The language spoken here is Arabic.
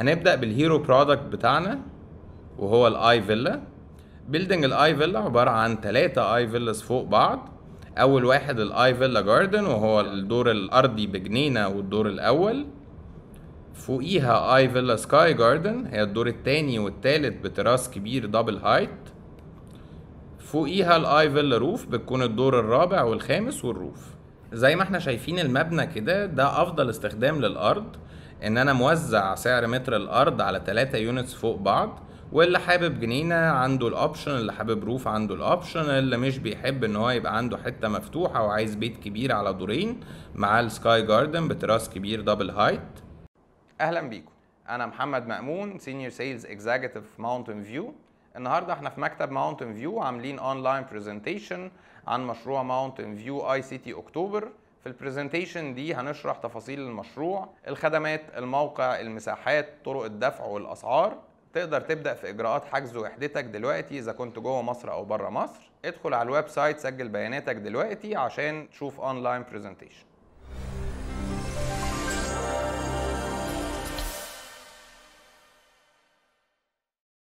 هنبدأ بالهيرو برودكت بتاعنا وهو الاي فيلا بيلدنج الاي فيلا عبارة عن تلاتة اي فيلاز فوق بعض اول واحد الاي فيلا جاردن وهو الدور الارضي بجنينة والدور الاول فوقيها اي فيلا سكاي جاردن هي الدور التاني والتالت بتراس كبير دبل هايت فوقيها الاي فيلا روف بتكون الدور الرابع والخامس والروف زي ما احنا شايفين المبنى كده ده افضل استخدام للارض ان انا موزع سعر متر الارض على 3 يونتس فوق بعض واللي حابب جنينه عنده الاوبشن اللي حابب روف عنده الاوبشن اللي مش بيحب ان هو يبقى عنده حته مفتوحه وعايز بيت كبير على دورين مع السكاي جاردن بتراس كبير دبل هايت اهلا بيكم انا محمد مامون سينيور سيلز اكزيكتيف في ماونتن فيو النهارده احنا في مكتب ماونتن فيو عاملين اونلاين برزنتيشن عن مشروع ماونتن فيو اي سي تي اكتوبر في البرزنتيشن دي هنشرح تفاصيل المشروع الخدمات الموقع المساحات طرق الدفع والاسعار تقدر تبدا في اجراءات حجز وحدتك دلوقتي اذا كنت جوه مصر او بره مصر ادخل على الويب سايت سجل بياناتك دلوقتي عشان تشوف اونلاين برزنتيشن